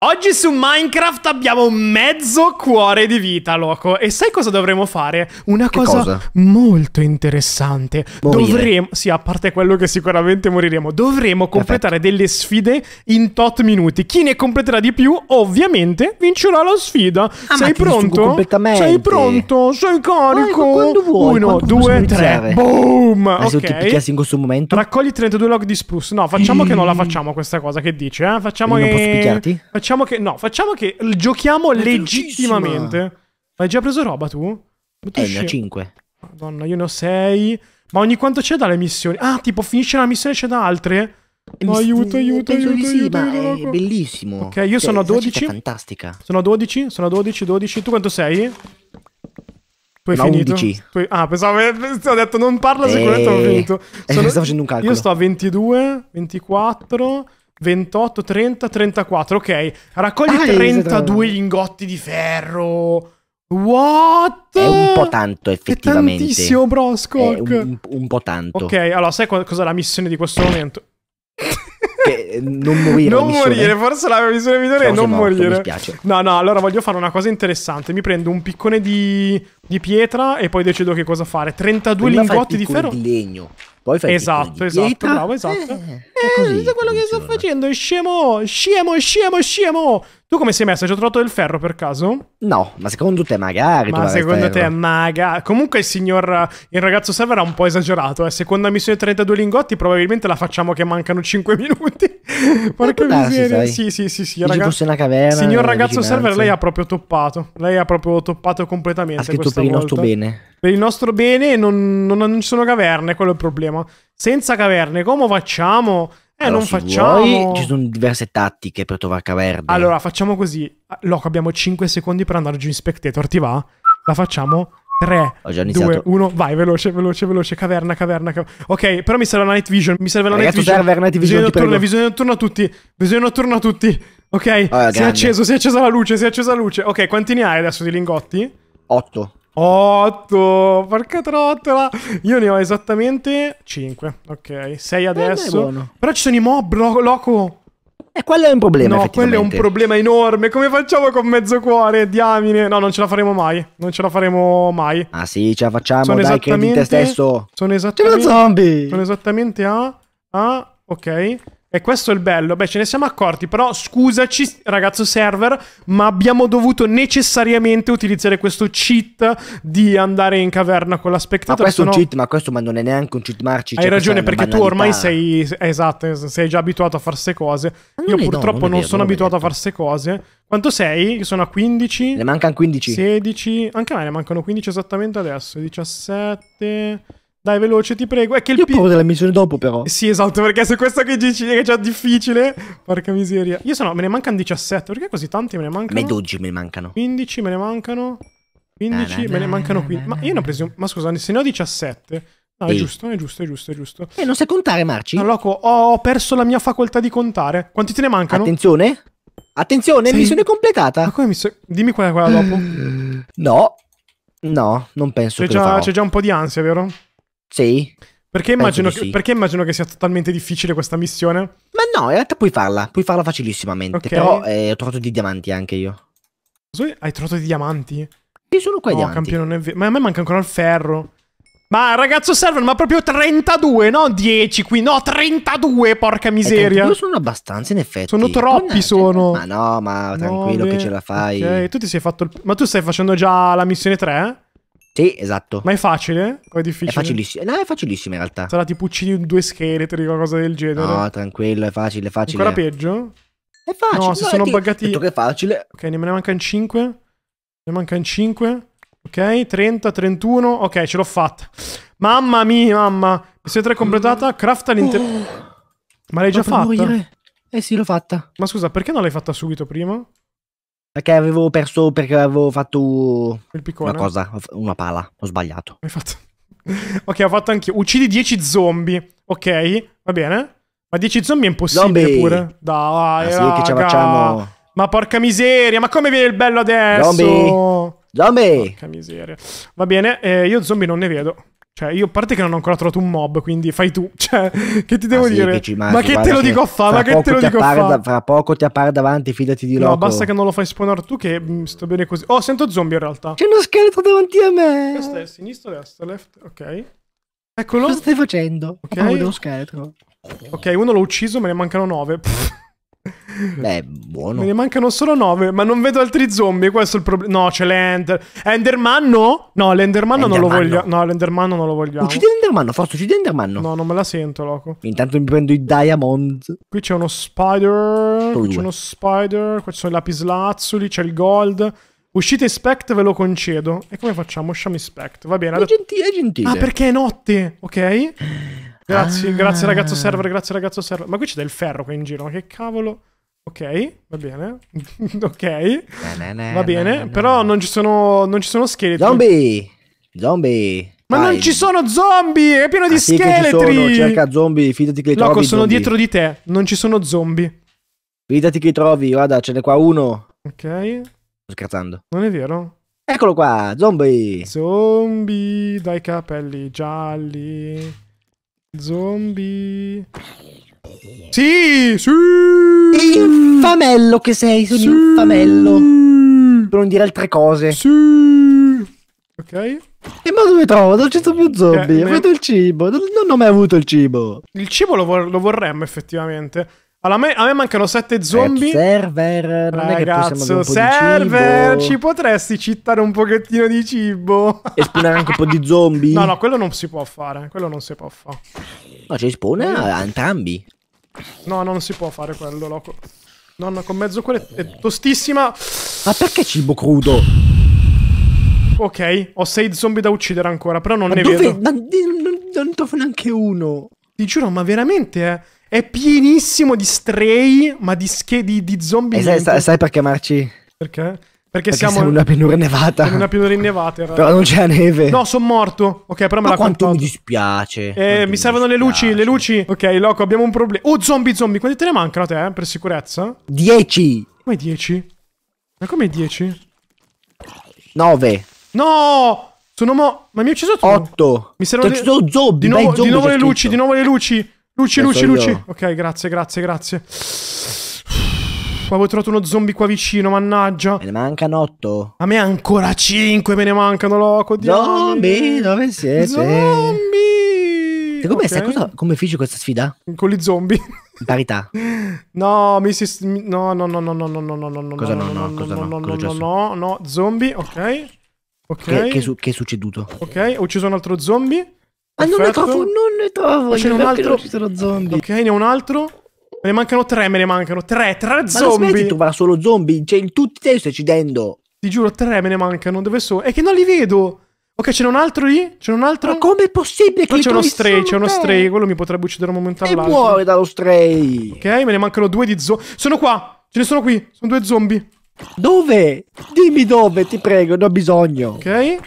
Oggi su Minecraft abbiamo mezzo cuore di vita, loco. E sai cosa dovremo fare? Una cosa, cosa, molto interessante. Morire. Dovremo, sì, a parte quello che sicuramente moriremo, dovremo completare Perfetto. delle sfide in tot minuti. Chi ne completerà di più, ovviamente, vincerà la sfida. Ah, Sei pronto? Sei pronto? Sei carico? Vuoi, Uno, due, tre. Boom! Ma okay. se ti picchiassi in questo momento? Raccogli 32 log di spruce. No, facciamo che non la facciamo questa cosa. Che dici, eh? Facciamo che... Non posso picchiarti? Facciamo Facciamo che. No, facciamo che giochiamo legittimamente. Hai già preso roba tu? Eh, ne ho 5. Madonna, io ne ho 6. Ma ogni quanto c'è dalle missioni? Ah, tipo, finisce la missione e c'è da altre? No, aiuto, eh, aiuto, aiuto, aiuto, sì, aiuto, aiuto. È bellissimo. Ok, io cioè, sono a 12. Fantastica. Sono a 12, sono a 12, 12. Tu quanto sei? Tu hai no, finito? 11. Tu hai... Ah, eh, pensavo, ho detto non parla sicuramente, ho finito. Sono... Sto facendo un calcolo. Io sto a 22, 24. 28, 30, 34. Ok, raccogli ah, 32 lingotti di ferro. What? È un po' tanto, effettivamente. È tantissimo, bro. È Un, un, po' tanto. Ok, allora, sai cos'è la missione di questo momento? Che eh, non morire. Non morire, forse la mia missione migliore è non morto, morire. Mi No, no, allora voglio fare una cosa interessante. Mi prendo un piccone di, di pietra e poi decido che cosa fare. 32 Prima lingotti di ferro. di legno poi fai esatto, esatto, pietà. bravo, esatto. Eh, è così, eh, quello che sto facendo, scemo, scemo, scemo, scemo. Tu come sei messo? Hai già trovato del ferro per caso? No, ma secondo te magari. Ma secondo te magari. Comunque il signor, il ragazzo server ha un po' esagerato. Eh. Seconda missione 32 lingotti, probabilmente la facciamo che mancano 5 minuti. Porca miseria. Sì, sì, sì, sì. Ragaz... Fosse una caverna, signor ragazzo server, lei ha proprio toppato. Lei ha proprio toppato completamente. Ha scritto per il nostro bene. Per il nostro bene non, non, non ci sono caverne, quello è il problema. Senza caverne, come facciamo? Eh, allora, non facciamo. Vuoi, ci sono diverse tattiche per trovare caverne. Allora, facciamo così. Loco, abbiamo 5 secondi per andare giù in spectator. Ti va? La facciamo. 3, 2, 1, vai, veloce, veloce, veloce, caverna, caverna, caverna. Ok, però mi serve la night vision, mi serve la Ragazzo, eh, night vision. serve la night vision, bisogna notturna, bisogna notturna a tutti, bisogna notturna a tutti. Ok, oh, si grande. è acceso, si è accesa la luce, si è accesa la luce. Ok, quanti ne hai adesso di lingotti? 8. 8, porca trottola. Io ne ho esattamente 5. Ok, 6 eh, adesso. Però ci sono i mob, lo- loco. E eh, quello è un problema. No, quello è un problema enorme. Come facciamo con mezzo cuore, diamine? No, non ce la faremo mai. Non ce la faremo mai. Ah sì, ce la facciamo, sono dai, credi in te stesso. Sono esattamente... C'è zombie! Sono esattamente a... a... ok. E questo è il bello. Beh, ce ne siamo accorti, però scusaci, ragazzo server, ma abbiamo dovuto necessariamente utilizzare questo cheat di andare in caverna con la spectator. Ma questo è un cheat, ma questo ma non è neanche un cheat marci. Hai cioè, ragione, perché banalità. tu ormai sei, esatto, sei già abituato a farse cose. Io purtroppo do, non, non sono abituato a farse cose. Quanto sei? sono a 15. Ne mancano 15. 16. Anche a me ne mancano 15 esattamente adesso. 17. Dai, veloce, ti prego. È che il Io pi- della missione dopo, però. Sì, esatto, perché se questa qui dici che è già difficile, porca miseria. Io se no, me ne mancano 17. Perché così tanti me ne mancano? Me 12 me ne mancano. 15 me ne mancano. 15 me ne mancano 15. Ma io ne ho preso. Ma scusa, se ne ho 17... No, è giusto, è giusto, è giusto, è giusto. E eh, non sai contare, Marci? No, loco, ho perso la mia facoltà di contare. Quanti te ne mancano? Attenzione. Attenzione, missione completata. Ma come missione? Dimmi qual è quella dopo. no. No, non penso c'è che già, C'è già un po' di ansia, vero? Sì. Perché immagino, che, sì. perché immagino, che, sia totalmente difficile questa missione? Ma no, in realtà puoi farla, puoi farla facilissimamente. Okay. Però eh, ho trovato di diamanti anche io. Hai trovato di diamanti? Sì, sono quei no, diamanti. Campione, non è Ma a me manca ancora il ferro. Ma ragazzo servono ma proprio 32, no 10 qui, no 32, porca eh, miseria. Io sono abbastanza in effetti. Sono troppi sono. Ma no, ma tranquillo no, che ce la fai. Okay. Tu ti sei fatto il... Ma tu stai facendo già la missione 3? Sì, esatto. Ma è facile? O è difficile? È facilissimo. No, è facilissimo in realtà. Sarà tipo uccidi due scheletri o qualcosa del genere. No, tranquillo, è facile, è facile. Ancora peggio? È facile. No, se no, sono ti... buggati... Detto che è facile. Ok, ne me ne mancano 5. Ne mancano 5. Ok, 30, 31. Ok, ce l'ho fatta. Mamma mia, mamma. Missione 3 completata. Crafta l'intero... Oh, Ma l'hai già fatta? Morire. Eh. eh sì, l'ho fatta. Ma scusa, perché non l'hai fatta subito prima? Perché avevo perso, perché avevo fatto una cosa, una pala, ho sbagliato. Hai fatto... ok, ho fatto anch'io. Uccidi 10 zombie, ok, va bene. Ma 10 zombie è impossibile zombie. pure. Dai, ah, sì, che ce la facciamo. Ma porca miseria, ma come viene il bello adesso? Zombie. Zombie. Porca miseria. Va bene, eh, io zombie non ne vedo. Cioè, io a parte che non ho ancora trovato un mob, quindi fai tu. Cioè, che ti devo ah, sì, dire? Che mangi, ma che te lo dico a fa? Ma che te lo dico a fa? Da, fra poco ti appare davanti, fidati di loro. No, basta che non lo fai spawnare tu, che mh, mm, sto bene così. Oh, sento zombie in realtà. C'è uno scheletro davanti a me. Questo è sinistra, destra, left. Ok. Eccolo. Cosa stai facendo? Ok. Ho uno scheletro. Ok, uno l'ho ucciso, me ne mancano nove. Pff. Beh, buono. Me ne mancano solo 9, ma non vedo altri zombie. Questo è il problema. No, c'è l'Ender. Enderman no? No, l'Enderman non lo voglio. No, l'Enderman non lo vogliamo. Uccidi l'Enderman, forza, uccidi l'Enderman. No, non me la sento, loco. Intanto mi prendo i Diamond. Qui c'è uno Spider. Qui c'è uno Spider. Qua ci sono i lapislazzuli. C'è il Gold. Uscite Spect ve lo concedo. E come facciamo? Usciamo Spect. Va bene. È adesso... gentile, è gentile. Ah, perché è notte, ok? Grazie, ah. grazie ragazzo server, grazie ragazzo server. Ma qui c'è del ferro qui in giro, ma che cavolo? Ok, va bene. ok. Na, na, va bene, na, però non ci sono, non ci sono scheletri. Zombie! Zombie! Ma Vai. non ci sono zombie! È pieno ah, di sì scheletri! Sono, cerca zombie, fidati che li Loco, trovi. sono zombie. dietro di te. Non ci sono zombie. Fidati che li trovi, guarda, ce n'è qua uno. Ok. Sto scherzando. Non è vero? Eccolo qua, zombie! Zombie dai capelli gialli. Zombie. Sì, sì. Infamello che sei, sono sì. infamello. Per non dire altre cose. Sì. Ok. E ma dove trovo? Non ci sono più eh, zombie. Eh, Ho avuto il cibo. Non ho mai avuto il cibo. Il cibo lo, vor- lo vorremmo effettivamente. Allora, a, me, a me mancano sette eh, zombie. Eh, server, non Ragazzo, server, ci potresti cittare un pochettino di cibo? E spunare anche un po' di zombie? No, no, quello non si può fare. Quello non si può fare. Ma ci spone a entrambi. No, non si può fare quello, loco. Nonna, con mezzo cuore è tostissima. Ma perché cibo crudo? Ok, ho sei zombie da uccidere ancora, però non ma ne dove? vedo. Ma non trovo neanche uno. Ti giuro, ma veramente, eh. È pienissimo di stray, ma di, di, di zombie. E eh, sai, sai, sai perché, Marci? Perché? Perché, Perché siamo, in una pianura innevata. In una pianura innevata. Era. Però non c'è neve. No, sono morto. Ok, però me Ma la quanto mi dispiace. Eh, mi, mi servono dispiace. le luci, le luci. Ok, loco, abbiamo un problema. Oh, zombie, zombie. Quanti te ne mancano a te, eh, per sicurezza? 10. Come 10? Ma come 10? 9. No! Sono mo... Ma mi ha ucciso tu? 8. Mi servono... Ti ho ucciso zombie. Di nuovo, zombie, di nuovo le luci, di nuovo le luci. Luci, Adesso luci, luci. Ok, grazie, grazie, grazie. Avevo trovato uno zombie qua vicino, mannaggia. Me ne mancano 8. A me ancora 5 me ne mancano, loco. Zombie, dove siete? Zombie. Secondo okay. sai cosa, come feci questa sfida? Con gli zombie. parità. No, mi si... No, no, no, no, no, no, no, no, no. Cosa no, no, no, cosa no, no, no, no, no, zombie, ok. Ok. Che, è succeduto? Ok, ho ucciso un altro zombie. Ma non ne trovo, non ne trovo. C'è un altro. Ok, ne ho un altro. Me Ne mancano tre, me ne mancano tre, tre ma zombie. Ma smetti, tu va solo zombie, cioè in tutti te li stai uccidendo. Ti giuro, tre me ne mancano, dove sono? È che non li vedo. Ok, ce n'è un altro lì? C'è un altro? Ma com'è possibile che c'è uno stray, c'è uno stray, quello mi potrebbe uccidere un momento all'altro. E muore dallo stray. Ok, me ne mancano due di zombie. Sono qua, ce ne sono qui, sono due zombie. Dove? Dimmi dove, ti prego, ne ho bisogno. Ok.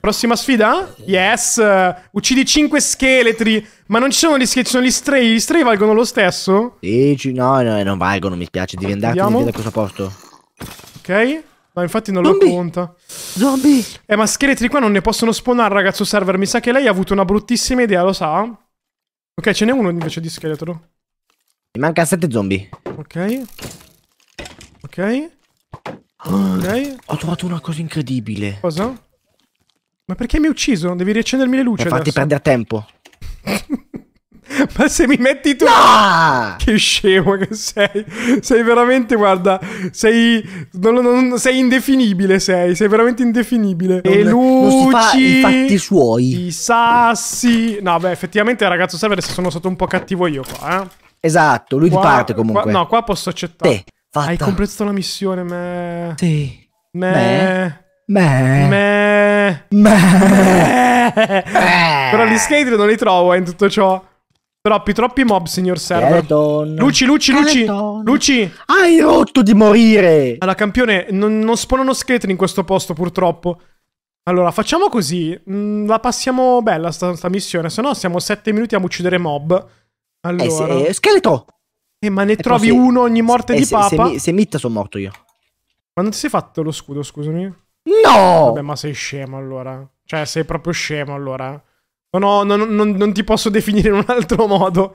Prossima sfida? Yes! Uccidi 5 scheletri. Ma non ci sono gli scheletri, ci sono gli stray. Gli stray valgono lo stesso? Sì, no, no, non valgono, mi spiace. Devi andare da questo posto. Ok. No, infatti non Zombie. lo conta. Zombie! Eh, ma scheletri qua non ne possono spawnare, ragazzo server. Mi sa che lei ha avuto una bruttissima idea, lo sa? Ok, ce n'è uno invece di scheletro. Mi manca 7 zombie. Ok. Ok. Ok. Ho trovato una cosa incredibile. Cosa? Ma perché mi hai ucciso? Devi riaccendermi le luci. Per farti perdere tempo. Ma se mi metti tu... No! Che scemo che sei. Sei veramente, guarda, sei... Non, non, sei indefinibile, sei. Sei veramente indefinibile. Non, e luci... Non si fa i fatti suoi. I sassi... No, beh, effettivamente, ragazzo, sai se sono stato un po' cattivo io qua, eh? Esatto, lui qua, di parte comunque. Qua, no, qua posso accettare. Te, fatta. Hai completato la missione, me... Sì. Me... Me... Me... me... Eh. Però gli skater non li trovo eh, in tutto ciò. Troppi, troppi mob, signor server. Luci, luci, luci. Luci. Hai rotto di morire. Allora, campione, non, non spawnano skater in questo posto, purtroppo. Allora, facciamo così. Mm, la passiamo bella sta, sta missione. Se no, siamo 7 minuti a uccidere mob. Allora. Eh, se, eh, scheletro. Eh, ma ne trovi se, uno ogni morte se, eh, di papa. Se, se, se mitta sono morto io. Ma non ti sei fatto lo scudo, scusami? No! Vabbè, ma sei scemo allora. Cioè, sei proprio scemo allora. No, no, non, non, non ti posso definire in un altro modo.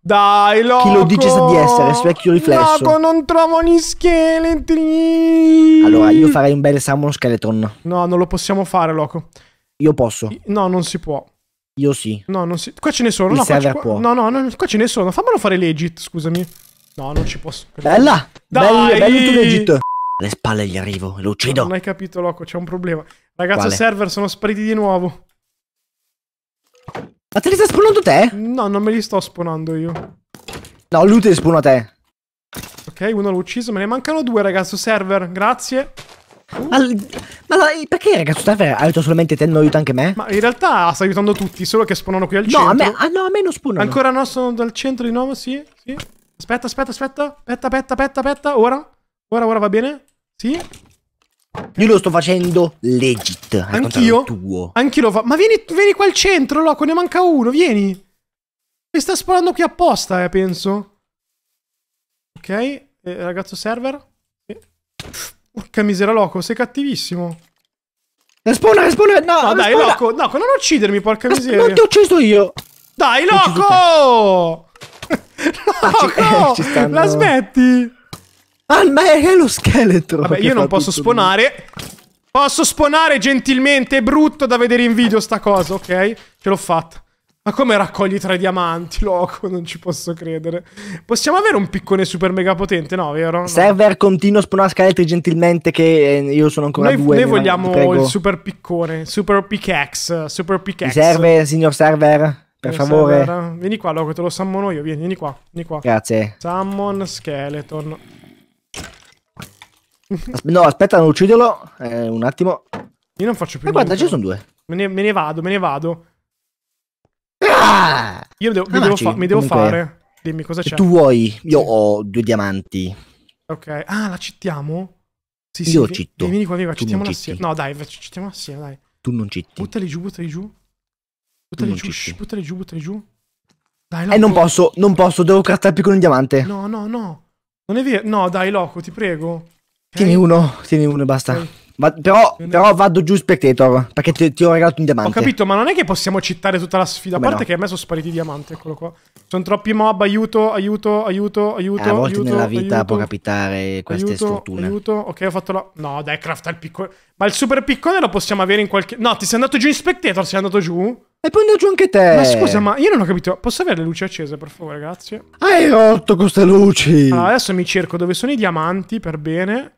Dai, loco! Chi lo dice sa di essere, specchio riflesso. Loco, non trovo gli scheletri! Allora, io farei un bel salmon skeleton. No, non lo possiamo fare, loco. Io posso. No, non si può. Io sì. No, non si... Qua ce ne sono. Il no, server qua, può. No, no, no, qua ce ne sono. Fammelo fare legit, scusami. No, non ci posso. Bella! Dai! Bello, bello tu legit le spalle gli arrivo, lo uccido. No, non hai capito, Loco, c'è un problema. Ragazzo, Quale? server sono spariti di nuovo. Ma te li stai spawnando te? No, non me li sto spawnando io. No, lui te li spawna te. Ok, uno l'ho ucciso, me ne mancano due, ragazzo server, grazie. Ma, ma perché ragazzo server aiuta solamente te, non aiuta anche me? Ma in realtà sta aiutando tutti, solo che spawnano qui al no, centro. A me, ah, no, a me non spawnano. Ancora no, sono dal centro di nuovo, sì, sì. Aspetta, aspetta, aspetta, aspetta, aspetta, aspetta, aspetta, ora. Ora, ora va bene? Sì? Io lo sto facendo legit. Anch'io? Anch'io lo fa. Ma vieni, vieni, qua al centro, Loco, ne manca uno, vieni. Mi sta sparando qui apposta, eh, penso. Ok, eh, ragazzo server. Eh. Porca misera, Loco, sei cattivissimo. Respawn, respawn, no! No, dai, spawna. Loco, Loco, non uccidermi, porca miseria. Non ti ho ucciso io! Dai, Loco! loco! Ah, ci, eh, ci stanno... La smetti! Ah, ma è, lo scheletro. Vabbè, io non posso spawnare. Posso spawnare gentilmente, è brutto da vedere in video sta cosa, ok? Ce l'ho fatta. Ma come raccogli tre diamanti, loco? Non ci posso credere. Possiamo avere un piccone super mega potente, no, vero? No. Server continua a spawnare scheletri gentilmente che eh, io sono ancora noi, due. Noi vogliamo il super piccone, super pickaxe, super pickaxe. Mi serve, signor server, per signor favore. Server. Vieni qua, loco, te lo sammono io, vieni, vieni qua, vieni qua. Grazie. Summon skeleton. Aspe- no, aspetta, non ucciderlo. Eh, un attimo. Io non faccio più. Ma eh, guarda, ci sono due. Me ne, me ne, vado, me ne vado. Ah! Io devo, mi, ah, devo, fa- mi devo fare. Dimmi cosa c'è. Tu vuoi? Io ho due diamanti. Ok. Ah, la cittiamo? Sì, sì. Io vi- citto. Vieni qua, vieni qua, cittiamola assieme. No, dai, cittiamola assieme, dai. Tu non citti. Buttali giù, buttali giù. Buttali giù, shh, buttali giù, buttali giù. Dai, loco. Eh, non posso, non posso, devo più con il diamante. No, no, no. Non è vero. No, dai, loco, ti prego. Tieni uno, tieni uno e basta. Ma, però, però, vado giù Spectator, perché ti, ti, ho regalato un diamante. Ho capito, ma non è che possiamo citare tutta la sfida, a parte no. che a me sono spariti i diamanti, eccolo qua. Sono troppi mob, aiuto, aiuto, aiuto, aiuto. Eh, a volte aiuto, nella vita aiuto, può capitare queste aiuto, sfortune. Aiuto, ok, ho fatto la... No, dai, crafta il piccone. Ma il super piccone lo possiamo avere in qualche... No, ti sei andato giù in Spectator, sei andato giù? E poi andiamo giù anche te. Ma scusa, ma io non ho capito. Posso avere le luci accese, per favore, grazie? Hai rotto queste luci. Allora, adesso mi cerco dove sono i diamanti, per bene.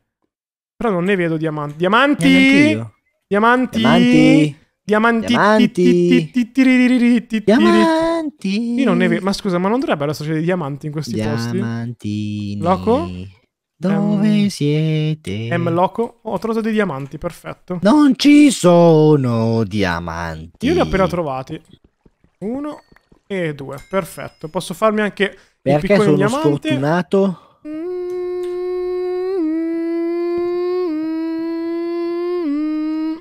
Però non ne vedo eh, diamanti. Diamanti! Diamanti! Diamanti! Diamanti! Diamanti! Diamanti! Io non ne vedo. Ma scusa, ma non dovrebbe dovrebbero esserci diamanti in questi posti? Diamanti! Loco? Dove siete? M Loco, oh, ho trovato dei diamanti, perfetto. Non ci sono diamanti. Io li ho appena trovati. Uno e due, perfetto. Posso farmi anche Perché il sono diamante. sfortunato?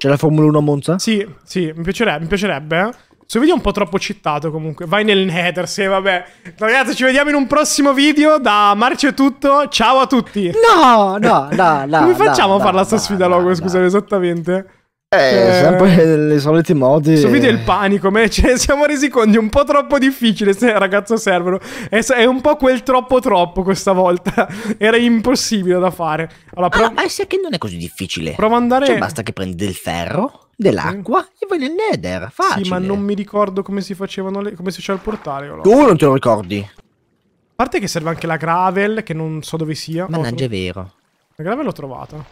C'è la Formula 1 a Monza? Sì, sì, mi piacerebbe. Mi piacerebbe. Questo eh. video è un po' troppo citato comunque. Vai nel nether, sì, vabbè. Ragazzi, ci vediamo in un prossimo video. Da Marcio è tutto. Ciao a tutti. No, no, no, no. Come facciamo no, a fare no, la no, sta sfida logo, scusate, esattamente? Eh, cioè, sempre nei soliti modi. Subito il panico, ma ce ne siamo resi conto un po' troppo difficile, se ragazzo servono. È, è, un po' quel troppo troppo questa volta. Era impossibile da fare. Allora, pro... ah, ma se che non è così difficile. Prova andare... Cioè basta che prendi del ferro, dell'acqua mm. e vai nel nether, facile. Sì, ma non mi ricordo come si facevano le... come si faceva il portale. Allora. Tu non te lo ricordi? A parte che serve anche la gravel, che non so dove sia. Mannaggia, è vero. La gravel l'ho trovata.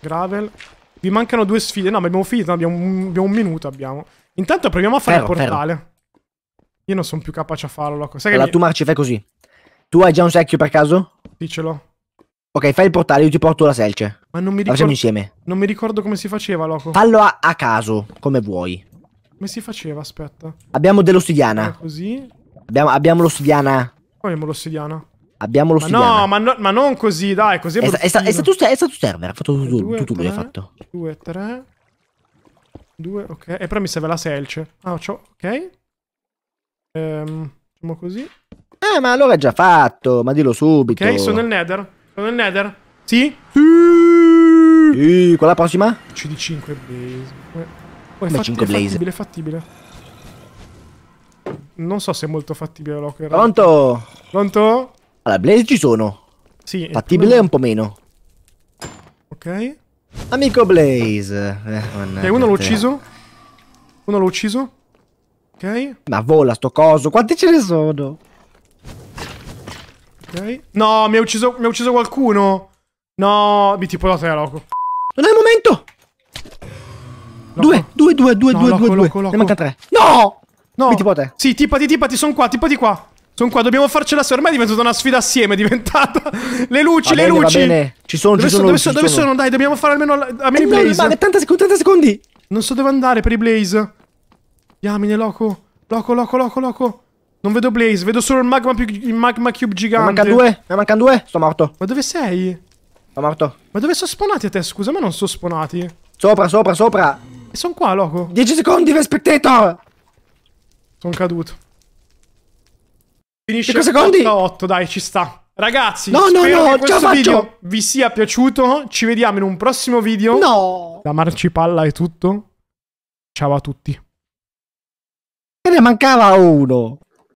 Gravel... Vi mancano due sfide. No, ma abbiamo finito. Abbiamo un, abbiamo un minuto. Abbiamo. Intanto proviamo a fare ferro, il portale. Ferro. Io non sono più capace a farlo. Sai allora, mi... tu Marci fai così. Tu hai già un secchio per caso? Dicelo. Ok, fai il portale, io ti porto la selce. Ma non mi ricordo. Facciamo insieme. Non mi ricordo come si faceva, loco. Fallo a, a caso, come vuoi. Come si faceva, aspetta. Abbiamo dell'ossidiana. così. Abbiamo, abbiamo l'ossidiana. Abbiamo l'ossidiana. Abbiamo lo stesso. No, ma, no, ma non così, dai, così è, è, sta, è, stato, è stato server, ha fatto tutto, due, tutto lui, ha fatto. 2, 3, 2, ok. E però mi serve la selce. Ah, c'ho, ok. Ehm, facciamo così. Eh, ma allora è già fatto, ma dillo subito. Ok, sono nel nether. Sono nel nether. Sì? Sì. Quella prossima? CD5 Blaze. Eh, oh, è, fatti 5 blaze. è fattibile, è fattibile. Non so se è molto fattibile, Locker. Pronto? Pronto? Allora, blaze ci sono. Sì. Fattibile è un po' meno. Ok. Amico Blaze. Eh, e uno l'ho ucciso. Uno l'ho ucciso. Ok. Ma vola sto coso. Quanti ce ne sono? Ok. No, mi ha ucciso, mi ha ucciso qualcuno. No, mi tipo la te, loco. Non è il momento. Loco. Due, due, due, due, no, due, loco, due, loco, due. Loco, ne manca tre. No! No! Mi tipo te. Sì, tippati, tippati, sono qua, tippati qua. Sono qua, dobbiamo farcela se ormai è diventata una sfida assieme, è diventata. Le luci, bene, le luci. Ci sono, dove ci sono, sono, luci, dove, ci sono? sono? Dai, dobbiamo fare almeno, almeno eh i blaze. No, rimane, 30 secondi, 30 secondi. Non so dove andare per i blaze. Diamine, loco. Loco, loco, loco, loco. Non vedo blaze, vedo solo il magma, il magma cube gigante. Ne mancano due, ne mancano due, sto morto. Ma dove sei? Sto morto. Ma dove sono spawnati a te, scusa, ma non sono spawnati? Sopra, sopra, sopra. E sono qua, loco. 10 secondi, spettator. Sono caduto. Finisce 8 dai, ci sta. Ragazzi, no, no, no, che questo video vi sia piaciuto. Ci vediamo in un prossimo video. No! Da Marcipalla è tutto. Ciao a tutti. E ne mancava uno.